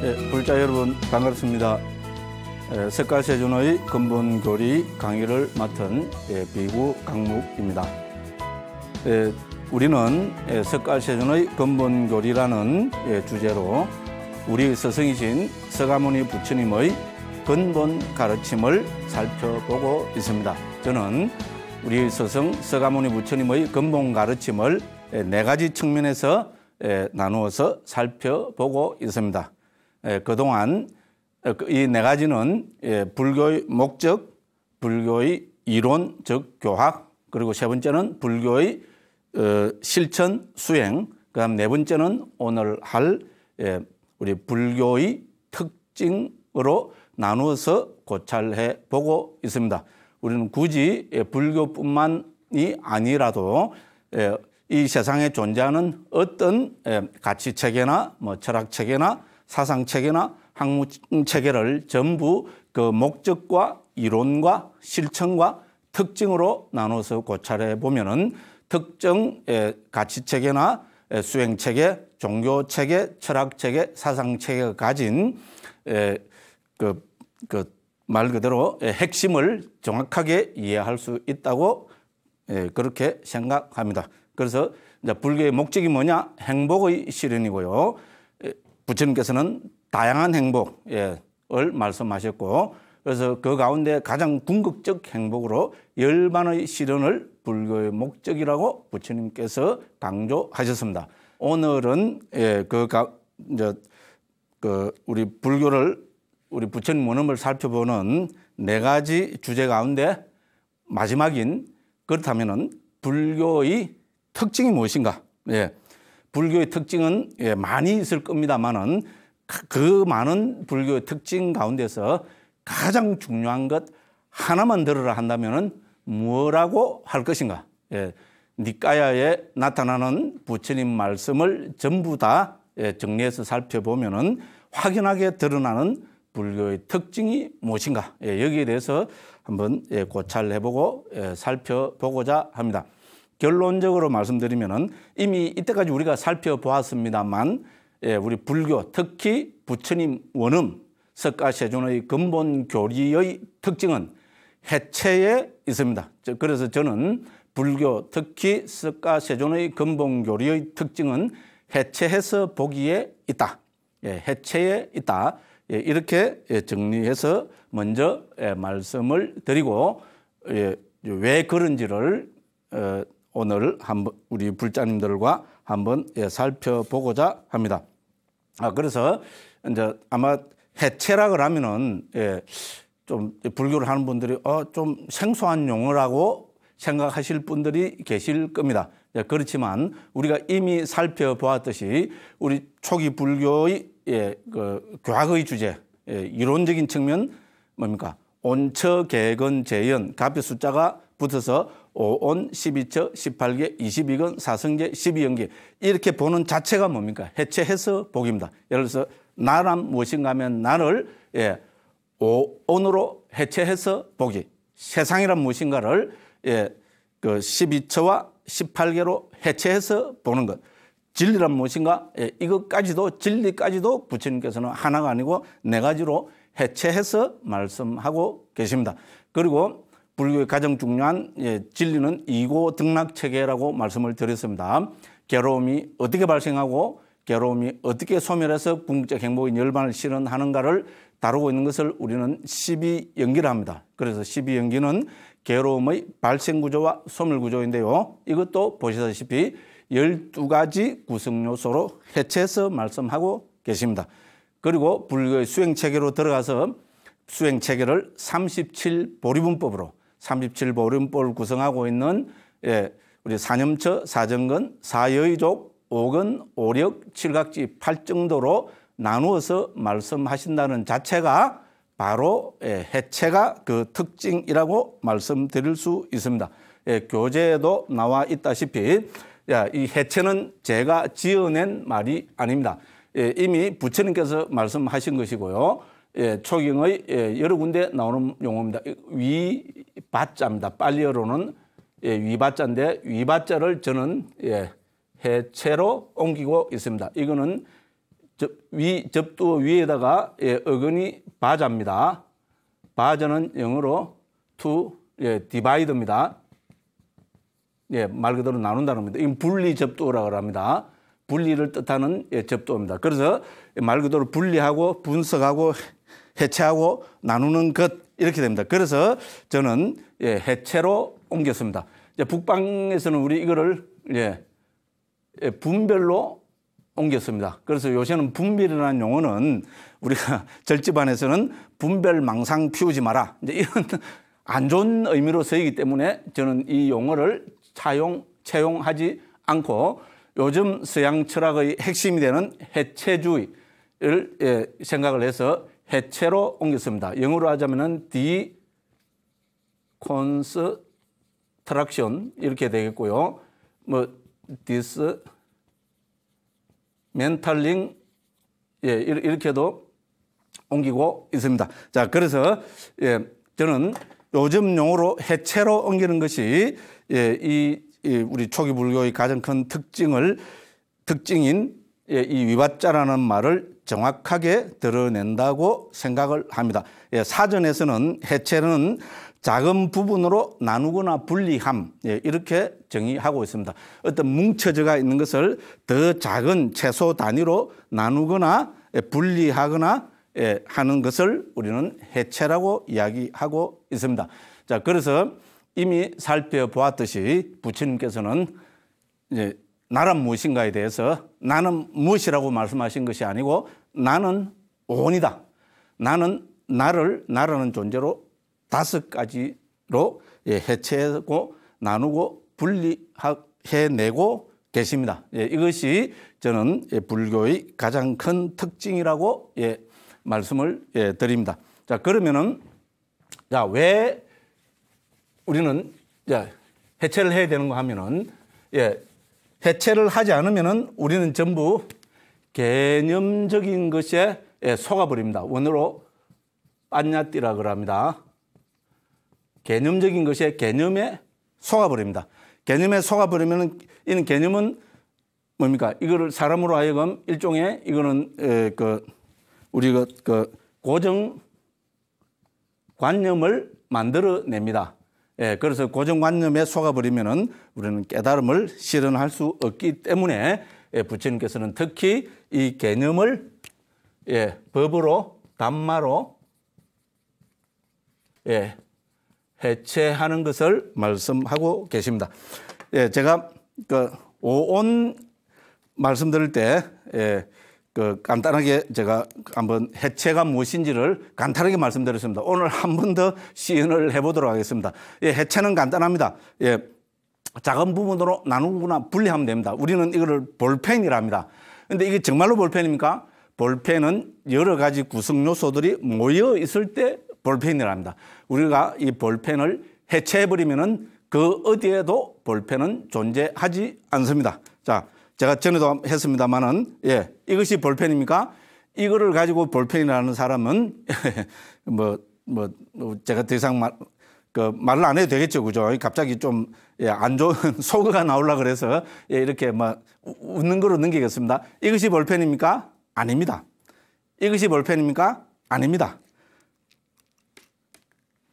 예, 불자 여러분 반갑습니다. 예, 색깔세준의 근본교리 강의를 맡은 예, 비구 강목입니다. 예, 우리는 예, 색깔세준의 근본교리라는 예, 주제로 우리 스승이신 서가모니 부처님의 근본 가르침을 살펴보고 있습니다. 저는 우리 스승 서가모니 부처님의 근본 가르침을 예, 네 가지 측면에서 예, 나누어서 살펴보고 있습니다. 예, 그동안 어, 그 이네 가지는 예, 불교의 목적, 불교의 이론, 즉 교학, 그리고 세 번째는 불교의 어, 실천, 수행, 그 다음 네 번째는 오늘 할 예, 우리 불교의 특징으로 나누어서 고찰해 보고 있습니다. 우리는 굳이 불교뿐만이 아니라도 이 세상에 존재하는 어떤 가치 체계나 뭐 철학 체계나 사상 체계나 학무 체계를 전부 그 목적과 이론과 실천과 특징으로 나눠서 고찰해 보면은 특정 가치 체계나 수행 체계, 종교 체계, 철학 체계, 사상 체계가 가진 그, 그말 그대로 핵심을 정확하게 이해할 수 있다고 그렇게 생각합니다. 그래서 불교의 목적이 뭐냐? 행복의 실현이고요. 부처님께서는 다양한 행복을 말씀하셨고 그래서 그 가운데 가장 궁극적 행복으로 열반의 실현을 불교의 목적이라고 부처님께서 강조하셨습니다. 오늘은 예, 그, 그, 우리 불교를 우리 부처님 원음을 살펴보는 네 가지 주제 가운데 마지막인 그렇다면은 불교의 특징이 무엇인가? 예. 불교의 특징은 예, 많이 있을 겁니다만은 그 많은 불교의 특징 가운데서 가장 중요한 것 하나만 들으라 한다면은 뭐라고 할 것인가? 예, 니까야에 나타나는 부처님 말씀을 전부 다 예, 정리해서 살펴보면은 확연하게 드러나는 불교의 특징이 무엇인가? 예, 여기에 대해서 한번 예, 고찰해보고 예, 살펴보고자 합니다. 결론적으로 말씀드리면은 이미 이때까지 우리가 살펴보았습니다만 예, 우리 불교 특히 부처님 원음 석가세존의 근본 교리의 특징은 해체에 있습니다. 그래서 저는 불교 특히 석가세존의 근본 교리의 특징은 해체해서 보기에 있다. 예, 해체에 있다. 예, 이렇게 예, 정리해서 먼저 예, 말씀을 드리고 예, 왜 그런지를 어, 오늘 한번 우리 불자님들과 한번 예, 살펴보고자 합니다. 아 그래서 이제 아마 해체락을 하면은 예, 좀 불교를 하는 분들이 어좀 생소한 용어라고 생각하실 분들이 계실 겁니다. 예, 그렇지만 우리가 이미 살펴보았듯이 우리 초기 불교의 예, 그 교학의 주제 예, 이론적인 측면 뭡니까? 온처 개건 재연 갑의 숫자가 붙어서 5원, 12처, 18개, 22건, 4성제, 12연기 이렇게 보는 자체가 뭡니까? 해체해서 복입니다. 예를 들어서 나란 무엇인가 하면 나를 예, 5원으로 해체해서 복이 세상이란 무엇인가를 예, 그 12처와 18개로 해체해서 보는 것 진리란 무엇인가 예, 이것까지도 진리까지도 부처님께서는 하나가 아니고 네 가지로 해체해서 말씀하고 계십니다. 그리고 불교의 가장 중요한 예, 진리는 이고 등락 체계라고 말씀을 드렸습니다. 괴로움이 어떻게 발생하고 괴로움이 어떻게 소멸해서 궁극적 행복인 열반을 실현하는가를 다루고 있는 것을 우리는 12연기를 합니다. 그래서 12연기는 괴로움의 발생 구조와 소멸 구조인데요. 이것도 보시다시피 12가지 구성 요소로 해체해서 말씀하고 계십니다. 그리고 불교의 수행 체계로 들어가서 수행 체계를 37 보리분법으로 37보름볼 구성하고 있는 예, 우리 산염처, 사정근, 사여의족, 오근, 오력, 칠각지, 팔정도로 나누어서 말씀하신다는 자체가 바로 예, 해체가 그 특징이라고 말씀드릴 수 있습니다. 예, 교재에도 나와 있다시피 야, 이 해체는 제가 지어낸 말이 아닙니다. 예, 이미 부처님께서 말씀하신 것이고요. 예, 초경의 예, 여러 군데 나오는 용어입니다. 위바자입니다. 빨리어로는 예, 위바자인데 위바자를 저는 예, 해체로 옮기고 있습니다. 이거는 접, 위 접두 위에다가 예, 어근이 바자입니다. 바자는 영어로 to 예, divide입니다. 예, 말 그대로 나눈다는겁니다 이건 분리 접두라고 합니다. 분리를 뜻하는 예, 접두입니다. 그래서 말 그대로 분리하고 분석하고 해체하고 나누는 것 이렇게 됩니다. 그래서 저는 예, 해체로 옮겼습니다. 이제 북방에서는 우리 이거를 예, 예, 분별로 옮겼습니다. 그래서 요새는 분별이라는 용어는 우리가 절집안에서는 분별 망상 피우지 마라. 이제 이런 안 좋은 의미로 쓰이기 때문에 저는 이 용어를 차용, 채용하지 않고 요즘 서양 철학의 핵심이 되는 해체주의를 예, 생각을 해서 해체로 옮겼습니다. 영어로 하자면은 d 콘스트럭션 이렇게 되겠고요. 뭐 디스 멘탈링 예, 이렇게도 옮기고 있습니다. 자, 그래서 예, 저는 요즘 용어로 해체로 옮기는 것이 예, 이, 이 우리 초기 불교의 가장 큰 특징을 특징인 예, 이위밭자라는 말을 정확하게 드러낸다고 생각을 합니다. 예, 사전에서는 해체는 작은 부분으로 나누거나 분리함 예, 이렇게 정의하고 있습니다. 어떤 뭉쳐져가 있는 것을 더 작은 최소 단위로 나누거나 예, 분리하거나 예, 하는 것을 우리는 해체라고 이야기하고 있습니다. 자, 그래서 이미 살펴보았듯이 부처님께서는 이제 나란 무엇인가에 대해서 나는 무엇이라고 말씀하신 것이 아니고 나는 온이다. 나는 나를 나라는 존재로 다섯 가지로 예, 해체하고 나누고 분리해내고 계십니다. 예, 이것이 저는 예, 불교의 가장 큰 특징이라고 말씀을 드립니다. 자 그러면은 자 왜 우리는 해체를 해야 되는가 하면은 예 해체를 하지 않으면 우리는 전부 개념적인 것에 예, 속아버립니다. 원어로 빤냐띠라 그럽니다. 개념적인 것에 개념에 속아버립니다. 개념에 속아버리면 이 개념은 뭡니까? 이거를 사람으로 하여금 일종의 이거는 그 우리 그, 그 고정 관념을 만들어냅니다. 예, 그래서 고정관념에 속아버리면은 우리는 깨달음을 실현할 수 없기 때문에 예, 부처님께서는 특히 이 개념을 예, 법으로 단마로 예, 해체하는 것을 말씀하고 계십니다. 예, 제가 그 오온 말씀드릴 때 예, 그 간단하게 제가 한번 해체가 무엇인지를 간단하게 말씀드렸습니다. 오늘 한 번 더 시연을 해보도록 하겠습니다. 예, 해체는 간단합니다. 예, 작은 부분으로 나누거나 분리하면 됩니다. 우리는 이거를 볼펜이라 합니다. 근데 이게 정말로 볼펜입니까? 볼펜은 여러 가지 구성 요소들이 모여 있을 때 볼펜이라 합니다. 우리가 이 볼펜을 해체해버리면은 그 어디에도 볼펜은 존재하지 않습니다. 자, 제가 전에도 했습니다만은 예, 이것이 볼펜입니까? 이거를 가지고 볼펜이라는 사람은 뭐, 뭐, 뭐, 제가 더 이상 말, 그 말을 안 해도 되겠죠. 그죠? 갑자기 좀, 예, 좋은 소그가 나올라 그래서 예, 이렇게 막 뭐, 웃는 거로 넘기겠습니다. 이것이 볼펜입니까? 아닙니다. 이것이 볼펜입니까? 아닙니다.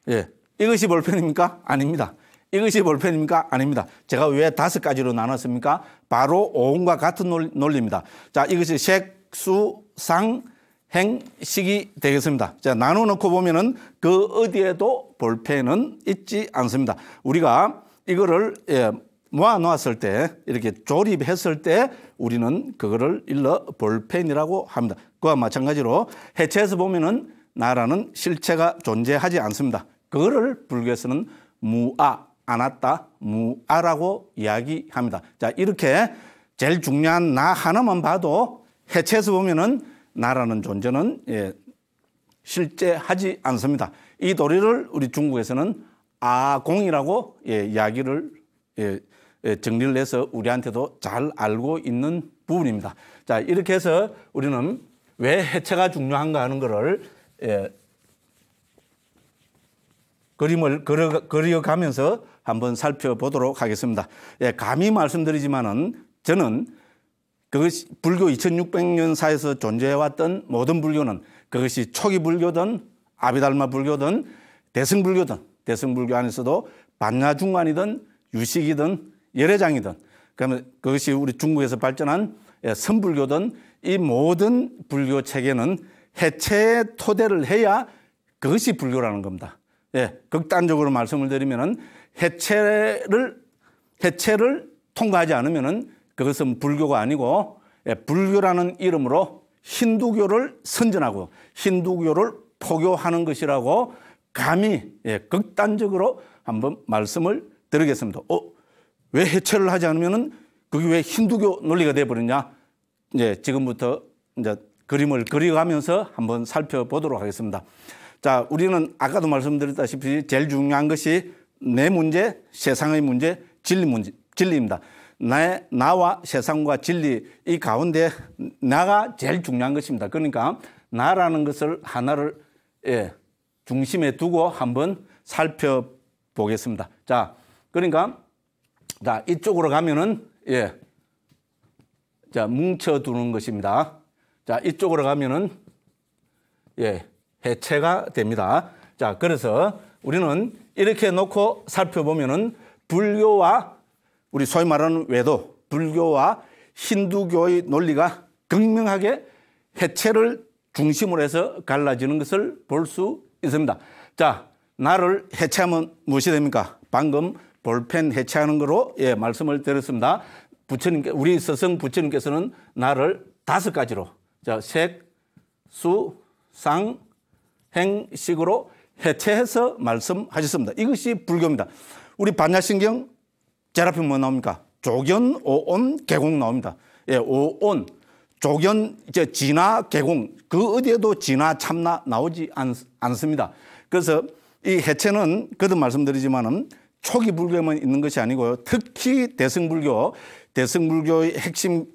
예. 이것이 볼펜입니까? 아닙니다. 이것이 볼펜입니까? 아닙니다. 제가 왜 다섯 가지로 나눴습니까? 바로 오음과 같은 논리입니다. 자, 이것이 색, 수, 상, 행, 식이 되겠습니다. 자, 나눠 놓고 보면은 그 어디에도 볼펜은 있지 않습니다. 우리가 이거를 예, 모아 놓았을 때 이렇게 조립했을 때 우리는 그거를 일러 볼펜이라고 합니다. 그와 마찬가지로 해체해서 보면은 나라는 실체가 존재하지 않습니다. 그거를 불교에서는 무아 않았다, 무아라고 이야기합니다. 자, 이렇게 제일 중요한 나 하나만 봐도 해체해서 보면은 나라는 존재는 예, 실제 하지 않습니다. 이 도리를 우리 중국에서는 아공이라고 예, 이야기를 예, 예, 정리를 해서 우리한테도 잘 알고 있는 부분입니다. 자, 이렇게 해서 우리는 왜 해체가 중요한가 하는 것을 예, 그림을 그려, 가면서 한번 살펴보도록 하겠습니다. 예, 감히 말씀드리지만은 저는 그것이 불교 2600년사에서 존재해왔던 모든 불교는 그것이 초기 불교든 아비달마 불교든 대승 불교든 대승 불교 안에서도 반야중간이든 유식이든 열애장이든 그러면 그것이 우리 중국에서 발전한 예, 선불교든 이 모든 불교 체계는 해체의 토대를 해야 그것이 불교라는 겁니다. 예, 극단적으로 말씀을 드리면은 해체를 해체를 통과하지 않으면은 그것은 불교가 아니고 예, 불교라는 이름으로 힌두교를 선전하고 힌두교를 포교하는 것이라고 감히 예, 극단적으로 한번 말씀을 드리겠습니다. 어, 왜 해체를 하지 않으면은 그게 왜 힌두교 논리가 돼 버리냐? 이제 지금부터 이제 그림을 그려가면서 한번 살펴보도록 하겠습니다. 자, 우리는 아까도 말씀드렸다시피 제일 중요한 것이 내 문제, 세상의 문제, 진리 문제, 진리입니다. 나, 나와 세상과 진리 이 가운데 나가 제일 중요한 것입니다. 그러니까 나라는 것을 하나를 예, 중심에 두고 한번 살펴보겠습니다. 자, 그러니까 자 이쪽으로 가면은 예, 자 뭉쳐두는 것입니다. 자 이쪽으로 가면은 예, 해체가 됩니다. 자 그래서 우리는 이렇게 놓고 살펴보면은 불교와 우리 소위 말하는 외도, 불교와 힌두교의 논리가 극명하게 해체를 중심으로 해서 갈라지는 것을 볼 수 있습니다. 자, 나를 해체하면 무엇이 됩니까? 방금 볼펜 해체하는 거로 예, 말씀을 드렸습니다. 부처님께 우리 서승 부처님께서는 나를 다섯 가지로 자, 색, 수, 상, 행식으로 해체해서 말씀하셨습니다. 이것이 불교입니다. 우리 반야신경 제라핀 뭐 나옵니까? 조견, 오온, 개공 나옵니다. 예, 오온, 조견, 이제 진화, 개공 그 어디에도 진화, 참나 나오지 않, 않습니다. 그래서 이 해체는 그도 말씀드리지만은 초기 불교에만 있는 것이 아니고요. 특히 대승불교, 대승불교의 핵심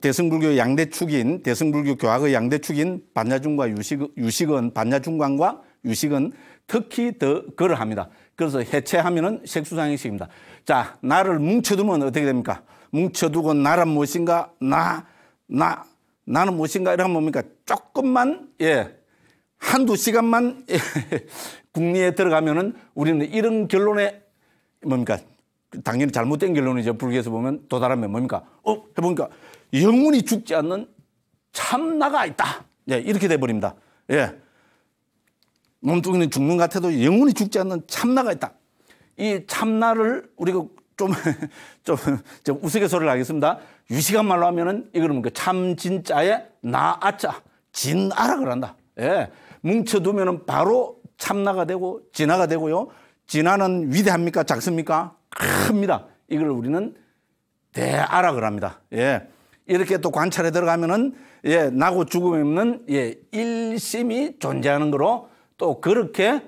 대승불교의 양대축인 대승불교 교학의 양대축인 반야중과 유식, 유식은 반야중관과 유식은 특히 더 그러합니다. 그래서 해체하면은 색수장의식입니다 자, 나를 뭉쳐두면 어떻게 됩니까? 뭉쳐두고 나란 무엇인가? 나, 나, 나는 무엇인가? 이러면 뭡니까? 조금만, 예, 한두 시간만 예, 국리에 들어가면은 우리는 이런 결론에 뭡니까? 당연히 잘못된 결론이죠. 불교에서 보면 도달하면 뭡니까? 어, 해보니까 영혼이 죽지 않는 참나가 있다. 예, 이렇게 돼버립니다. 예. 몸뚱이는 죽는 것 같아도 영혼이 죽지 않는 참나가 있다. 이 참나를 우리가 좀, 좀, 좀 우스갯소리를 하겠습니다. 유식한 말로 하면은 이걸 뭡니까? 그 참진짜의나 아짜, 진아락을 한다. 예. 뭉쳐두면은 바로 참나가 되고 진아가 되고요. 진아는 위대합니까? 작습니까? 큽니다. 이걸 우리는 대아라그럽니다 예. 이렇게 또 관찰에 들어가면은 예, 나고 죽음이 없는 예, 일심이 존재하는 거로 또 그렇게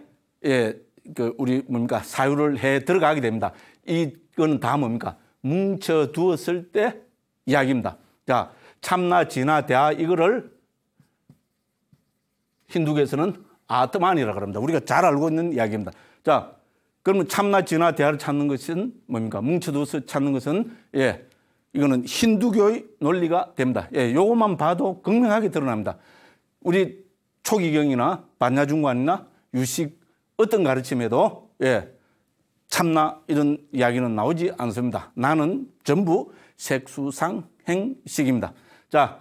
예, 그 우리 뭡니까 사유를 해 들어가게 됩니다. 이거는다 뭡니까 뭉쳐 두었을 때 이야기입니다. 자 참나 진화대화 이거를 힌두교에서는 아트만이라 그럽니다. 우리가 잘 알고 있는 이야기입니다. 자 그러면 참나 진화대화를 찾는 것은 뭡니까 뭉쳐 두어서 찾는 것은 예 이거는 힌두교의 논리가 됩니다. 예 요것만 봐도 극명하게 드러납니다. 우리 초기경이나 반야중관이나 유식 어떤 가르침에도 예, 참나 이런 이야기는 나오지 않습니다. 나는 전부 색수상 행식입니다. 자,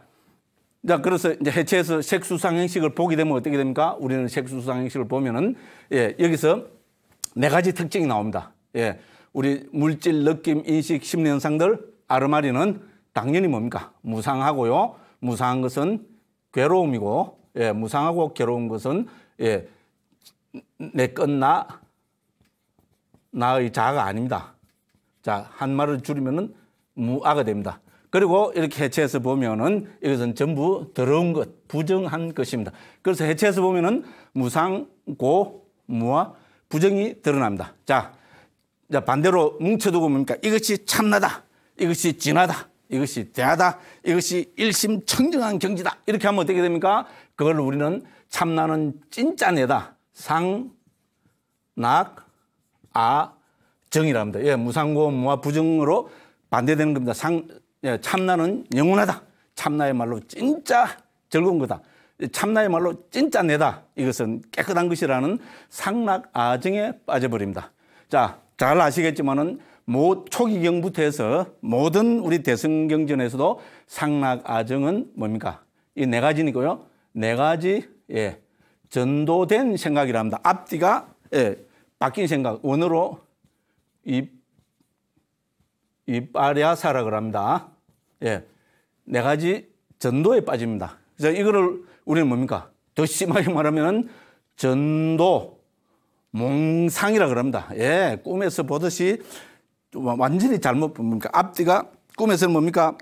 자 그래서 이제 해체해서 색수상 행식을 보게 되면 어떻게 됩니까? 우리는 색수상 행식을 보면은 예, 여기서 네 가지 특징이 나옵니다. 예, 우리 물질, 느낌, 인식, 심리 현상들 아르마리는 당연히 뭡니까? 무상하고요. 무상한 것은 괴로움이고 예, 무상하고 괴로운 것은 예, 내 끝나 나의 자아가 아닙니다. 자, 한 말을 줄이면은 무아가 됩니다. 그리고 이렇게 해체해서 보면은 이것은 전부 더러운 것, 부정한 것입니다. 그래서 해체해서 보면은 무상, 고, 무아, 부정이 드러납니다. 자, 자 반대로 뭉쳐두고 뭡니까? 이것이 참나다. 이것이 진하다. 이것이 대하다. 이것이 일심청정한 경지다. 이렇게 하면 어떻게 됩니까? 그걸 우리는 참나는 진짜내다. 상, 낙, 아, 정이라합니다 예, 무상고무와 부정으로 반대되는 겁니다. 상, 예, 참나는 영원하다. 참나의 말로 진짜 즐거운 거다. 참나의 말로 진짜 내다. 이것은 깨끗한 것이라는 상락 아정에 빠져버립니다. 자, 잘 아시겠지만은 모, 초기경부터 해서 모든 우리 대승경전에서도 상락아정은 뭡니까? 이 네 가지니까요. 네 가지, 예, 전도된 생각이랍니다. 앞뒤가, 예, 바뀐 생각. 원어로 이, 이파리아사라고 합니다. 예, 네 가지 전도에 빠집니다. 그래서 이거를 우리는 뭡니까? 더 심하게 말하면 전도, 몽상이라 그럽니다. 예, 꿈에서 보듯이 완전히 잘못 봅니까? 앞뒤가 꿈에서는 뭡니까?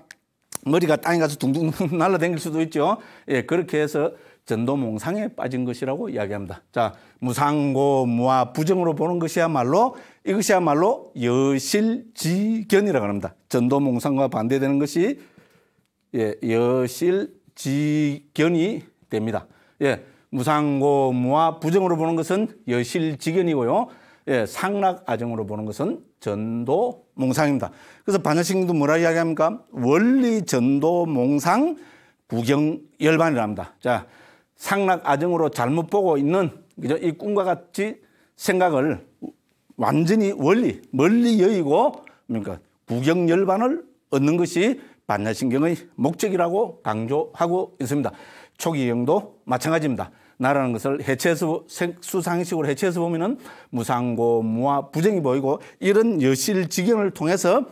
머리가 땅에 가서 둥둥 날라댕길 수도 있죠. 예, 그렇게 해서 전도몽상에 빠진 것이라고 이야기합니다. 자, 무상고, 무아, 부정으로 보는 것이야말로 이것이야말로 여실지견이라고 합니다. 전도몽상과 반대되는 것이 예, 여실지견이 됩니다. 예, 무상고, 무아, 부정으로 보는 것은 여실지견이고요. 예, 상락아정으로 보는 것은 전도 몽상입니다. 그래서 반야신경도 뭐라 이야기합니까? 원리 전도 몽상 구경 열반이랍니다. 자, 상락 아정으로 잘못 보고 있는 그죠? 이 꿈과 같이 생각을 완전히 원리 멀리 여의고 그러니까 구경 열반을 얻는 것이 반야신경의 목적이라고 강조하고 있습니다. 초기경도 마찬가지입니다. 나라는 것을 해체해서 수상식으로 해체해서 보면은 무상고, 무화, 부정이 보이고 이런 여실 지경을 통해서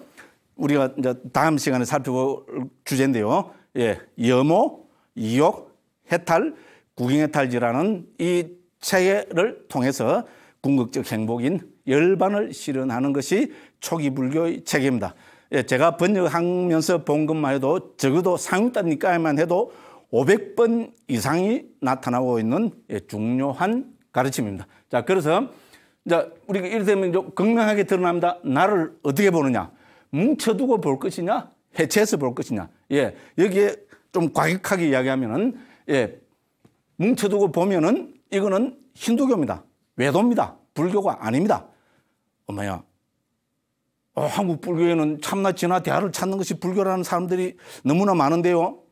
우리가 이제 다음 시간에 살펴볼 주제인데요. 예, 염호, 이욕, 해탈, 구경해탈지라는 이 체계를 통해서 궁극적 행복인 열반을 실현하는 것이 초기 불교의 체계입니다. 예, 제가 번역하면서 본 것만 해도 적어도 상단니까만 해도 500번 이상이 나타나고 있는 예, 중요한 가르침입니다. 자, 그래서 자, 우리가 그 이를테면 극명하게 드러납니다. 나를 어떻게 보느냐? 뭉쳐두고 볼 것이냐? 해체해서 볼 것이냐? 예. 여기에 좀 과격하게 이야기하면은 예. 뭉쳐두고 보면은 이거는 힌두교입니다. 외도입니다. 불교가 아닙니다. 어머야. 어, 한국 불교에는 참나 진화 대화를 찾는 것이 불교라는 사람들이 너무나 많은데요.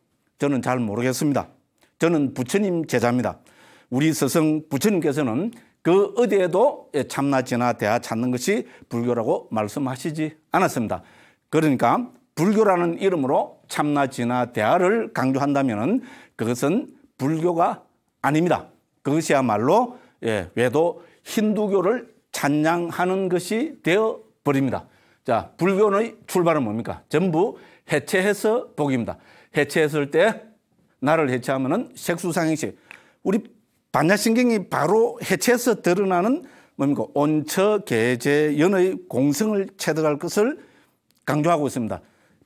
저는 잘 모르겠습니다. 저는 부처님 제자입니다. 우리 스승 부처님께서는 그 어디에도 예, 참나지나 대하 찾는 것이 불교라고 말씀하시지 않았습니다. 그러니까 불교라는 이름으로 참나지나 대하를 강조한다면 그것은 불교가 아닙니다. 그것이야말로 예, 외도 힌두교를 찬양하는 것이 되어 버립니다. 자, 불교의 출발은 뭡니까? 전부 해체해서 복입니다. 해체했을 때 나를 해체하면은 색수상행식. 우리 반야신경이 바로 해체해서 드러나는 뭡니까? 온처, 계제, 연의 공성을 체득할 것을 강조하고 있습니다.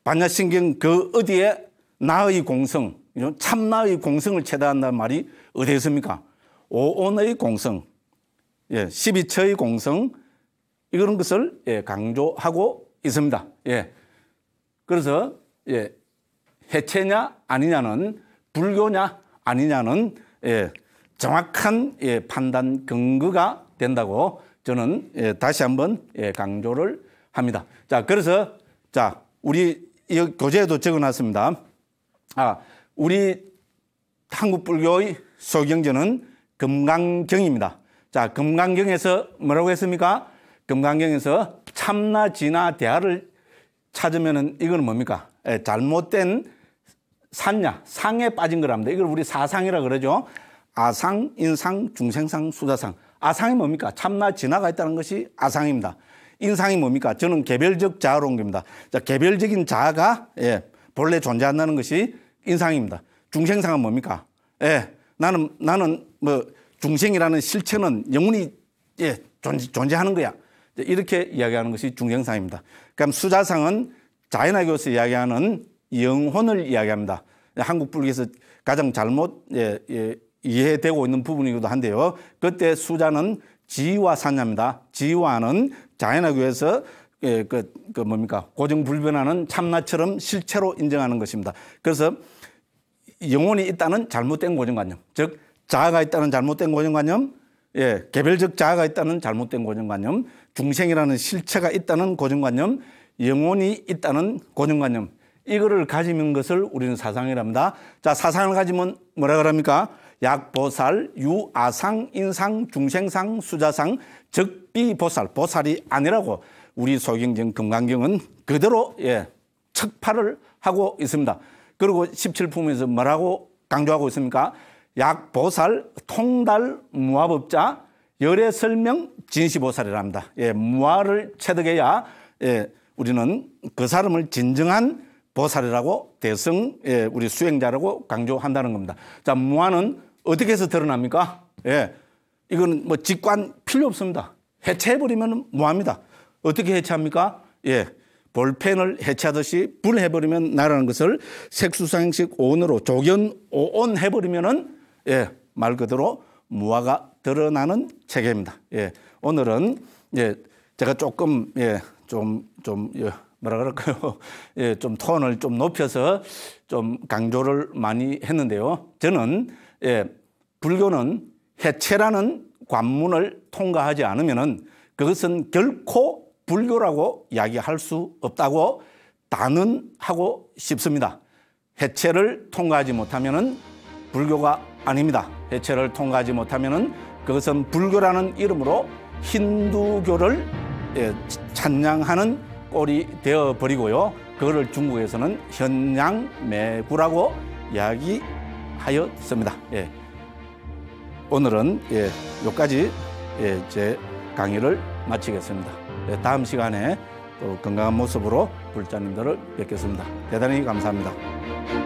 반야신경 그 어디에 나의 공성, 참나의 공성을 체득한다는 말이 어디에 있습니까? 오온의 공성, 예, 12처의 공성, 이런 것을 예, 강조하고 있습니다. 예. 그래서 예, 해체냐 아니냐는 불교냐 아니냐는 예, 정확한 예, 판단 근거가 된다고 저는 예, 다시 한번 예, 강조를 합니다. 자, 그래서 자, 우리 이 교재에도 적어놨습니다. 아, 우리 한국 불교의 소경전은 금강경입니다. 자, 금강경에서 뭐라고 했습니까? 금강경에서 참나 진화 대화를 찾으면은 이건 뭡니까? 예, 잘못된 산냐 상에 빠진 거랍니다. 이걸 우리 사상이라 그러죠. 아상, 인상, 중생상, 수자상. 아상이 뭡니까? 참나 지나가 있다는 것이 아상입니다. 인상이 뭡니까? 저는 개별적 자아로 옮깁니다. 자, 개별적인 자아가 예, 본래 존재한다는 것이 인상입니다. 중생상은 뭡니까? 예, 나는 나는 뭐 중생이라는 실체는 영원히 예, 존재, 존재하는 거야. 이렇게 이야기하는 것이 중생상입니다. 그럼 수자상은 자연학에서 이야기하는 영혼을 이야기합니다. 한국 불교에서 가장 잘못 예, 예, 이해되고 있는 부분이기도 한데요. 그때 수자는 지와 산자입니다. 지와는 자연학에서 예, 그, 그 뭡니까 고정불변하는 참나처럼 실체로 인정하는 것입니다. 그래서 영혼이 있다는 잘못된 고정관념, 즉 자아가 있다는 잘못된 고정관념, 예, 개별적 자아가 있다는 잘못된 고정관념, 중생이라는 실체가 있다는 고정관념, 영혼이 있다는 고정관념. 이거를 가지는 것을 우리는 사상이랍니다. 자, 사상을 가지면 뭐라 그럽니까? 약보살, 유아상, 인상, 중생상, 수자상, 적비보살, 보살이 아니라고 우리 소경경 금강경은 그대로 예, 척파를 하고 있습니다. 그리고 17품에서 뭐라고 강조하고 있습니까? 약보살, 통달, 무합업자, 열의 설명 진시보살이랍니다. 예, 무화를 체득해야 예, 우리는 그 사람을 진정한 보살이라고 대승 예, 우리 수행자라고 강조한다는 겁니다. 자, 무화는 어떻게 해서 드러납니까? 예, 이거는뭐 직관 필요 없습니다. 해체해버리면 무화입니다. 어떻게 해체합니까? 예, 볼펜을 해체하듯이 불 해버리면 나라는 것을 색수상식 온으로 조견 오온 해버리면은 예, 말 그대로 무화가 드러나는 체계입니다 예, 오늘은 예, 제가 조금 예, 좀, 좀 예, 뭐라 그럴까요? 예, 좀 톤을 좀 높여서 좀 강조를 많이 했는데요. 저는 예, 불교는 해체라는 관문을 통과하지 않으면은 그것은 결코 불교라고 이야기할 수 없다고 단언하고 싶습니다. 해체를 통과하지 못하면은 불교가 아닙니다. 해체를 통과하지 못하면은 그것은 불교라는 이름으로 힌두교를 예, 찬양하는 꼴이 되어버리고요. 그거를 중국에서는 현양매구라고 이야기하였습니다. 예. 오늘은 예, 여기까지 예, 제 강의를 마치겠습니다. 예, 다음 시간에 또 건강한 모습으로 불자님들을 뵙겠습니다. 대단히 감사합니다.